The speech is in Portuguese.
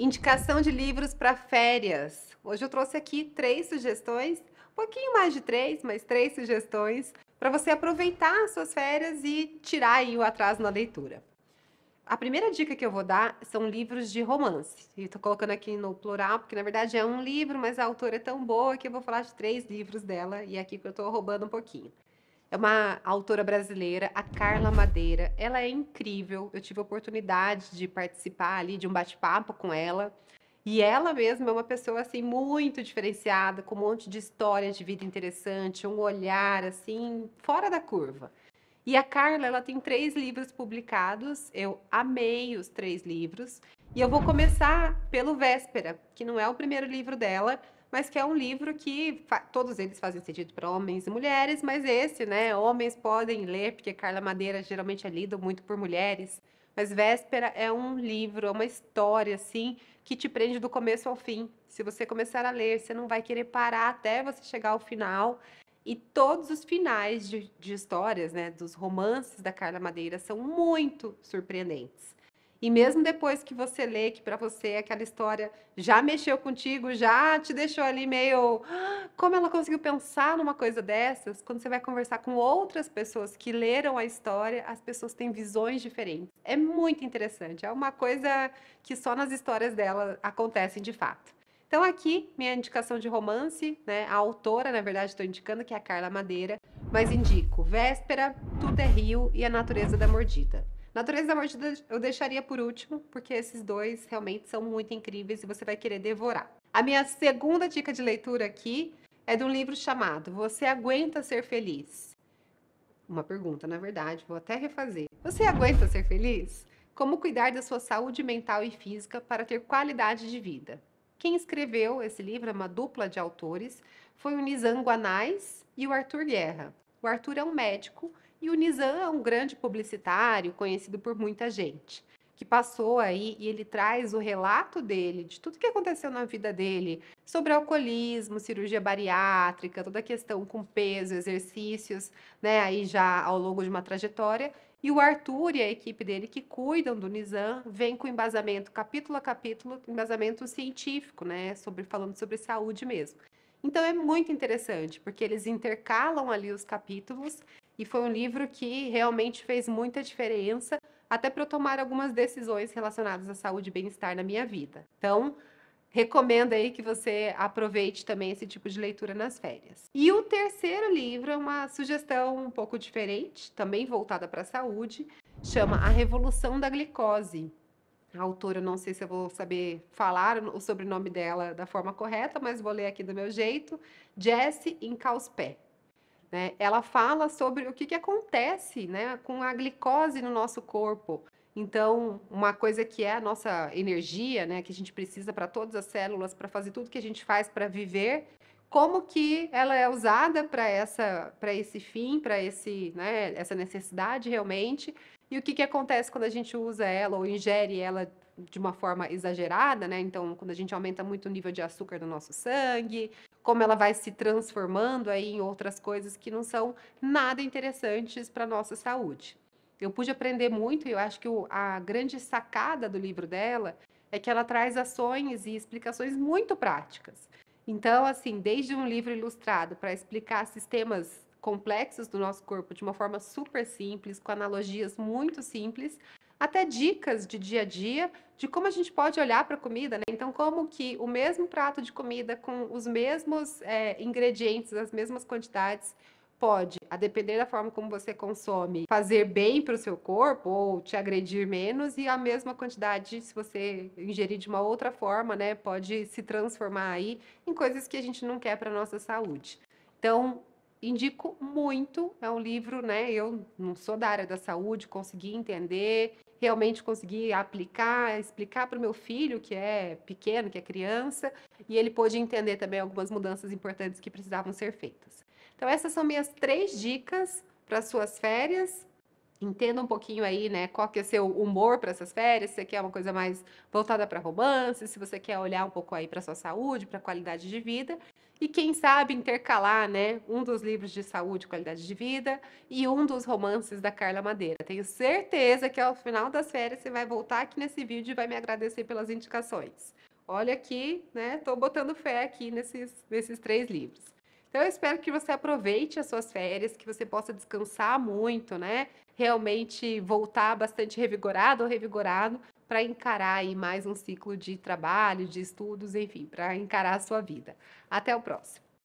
Indicação de livros para férias. Hoje eu trouxe aqui três sugestões, um pouquinho mais de três, mas três sugestões para você aproveitar suas férias e tirar aí o atraso na leitura. A primeira dica que eu vou dar são livros de romance. E estou colocando aqui no plural, porque na verdade é um livro, mas a autora é tão boa que eu vou falar de três livros dela e é aqui que eu estou roubando um pouquinho. É uma autora brasileira, a Carla Madeira. Ela é incrível. Eu tive a oportunidade de participar ali de um bate-papo com ela. E ela mesma é uma pessoa assim muito diferenciada, com um monte de história de vida interessante, um olhar assim fora da curva. E a Carla, ela tem três livros publicados. Eu amei os três livros. E eu vou começar pelo Véspera, que não é o primeiro livro dela, mas que é um livro que todos eles fazem sentido para homens e mulheres, mas esse, né, homens podem ler, porque Carla Madeira geralmente é lido muito por mulheres, mas Véspera é um livro, é uma história, assim, que te prende do começo ao fim. Se você começar a ler, você não vai querer parar até você chegar ao final. E todos os finais de, de histórias, né, dos romances da Carla Madeira são muito surpreendentes. E mesmo depois que você lê, que para você aquela história já mexeu contigo, já te deixou ali meio. Ah, como ela conseguiu pensar numa coisa dessas? Quando você vai conversar com outras pessoas que leram a história, as pessoas têm visões diferentes. É muito interessante. É uma coisa que só nas histórias dela acontecem de fato. Então, aqui, minha indicação de romance, né? A autora, na verdade, estou indicando, que é a Carla Madeira, mas indico Véspera, Tudo é Rio e A Natureza da Mordida. Natureza da Morte eu deixaria por último, porque esses dois realmente são muito incríveis e você vai querer devorar. A minha segunda dica de leitura aqui é de um livro chamado Você Aguenta Ser Feliz? Uma pergunta, na verdade, vou até refazer. Você aguenta ser feliz? Como cuidar da sua saúde mental e física para ter qualidade de vida? Quem escreveu esse livro, é uma dupla de autores, foi o Nizam Guanais e o Arthur Guerra. O Arthur é um médico e o Nizam é um grande publicitário, conhecido por muita gente, que passou aí e ele traz o relato dele, de tudo que aconteceu na vida dele, sobre alcoolismo, cirurgia bariátrica, toda a questão com peso, exercícios, né, aí já ao longo de uma trajetória. E o Arthur e a equipe dele que cuidam do Nizam vem com embasamento capítulo a capítulo, embasamento científico, né, sobre falando sobre saúde mesmo. Então é muito interessante, porque eles intercalam ali os capítulos e foi um livro que realmente fez muita diferença, até para eu tomar algumas decisões relacionadas à saúde e bem-estar na minha vida. Então, recomendo aí que você aproveite também esse tipo de leitura nas férias. E o terceiro livro é uma sugestão um pouco diferente, também voltada para a saúde, chama A Revolução da Glicose. A autora, não sei se eu vou saber falar o sobrenome dela da forma correta, mas vou ler aqui do meu jeito, Jesse Incauspé. Né? Ela fala sobre o que, que acontece né, com a glicose no nosso corpo. Então, uma coisa que é a nossa energia, né, que a gente precisa para todas as células, para fazer tudo que a gente faz para viver, como que ela é usada para essa para esse fim, para esse, né, essa necessidade realmente, e o que, que acontece quando a gente usa ela ou ingere ela de uma forma exagerada, né? Então, quando a gente aumenta muito o nível de açúcar no nosso sangue, como ela vai se transformando aí em outras coisas que não são nada interessantes para nossa saúde. Eu pude aprender muito e eu acho que o, a grande sacada do livro dela é que ela traz ações e explicações muito práticas. Então, assim, desde um livro ilustrado para explicar sistemas complexos do nosso corpo de uma forma super simples, com analogias muito simples, até dicas de dia a dia de como a gente pode olhar para a comida, né? Então, como que o mesmo prato de comida com os mesmos é, ingredientes, as mesmas quantidades, pode, a depender da forma como você consome, fazer bem para o seu corpo ou te agredir menos, e a mesma quantidade, se você ingerir de uma outra forma, né, pode se transformar aí em coisas que a gente não quer para nossa saúde. Então, indico muito, é um livro, né, eu não sou da área da saúde, consegui entender, realmente conseguir aplicar, explicar para o meu filho, que é pequeno, que é criança, e ele pôde entender também algumas mudanças importantes que precisavam ser feitas. Então, essas são minhas três dicas para suas férias. Entenda um pouquinho aí, né, qual que é seu humor para essas férias, se você quer uma coisa mais voltada para romance, se você quer olhar um pouco aí para sua saúde, para qualidade de vida, e quem sabe intercalar, né, um dos livros de saúde e qualidade de vida e um dos romances da Carla Madeira. Tenho certeza que ao final das férias você vai voltar aqui nesse vídeo e vai me agradecer pelas indicações. Olha aqui, né, tô botando fé aqui nesses, nesses três livros. Então eu espero que você aproveite as suas férias, que você possa descansar muito, né, realmente voltar bastante revigorado ou revigorado para encarar aí mais um ciclo de trabalho, de estudos, enfim, para encarar a sua vida. Até o próximo.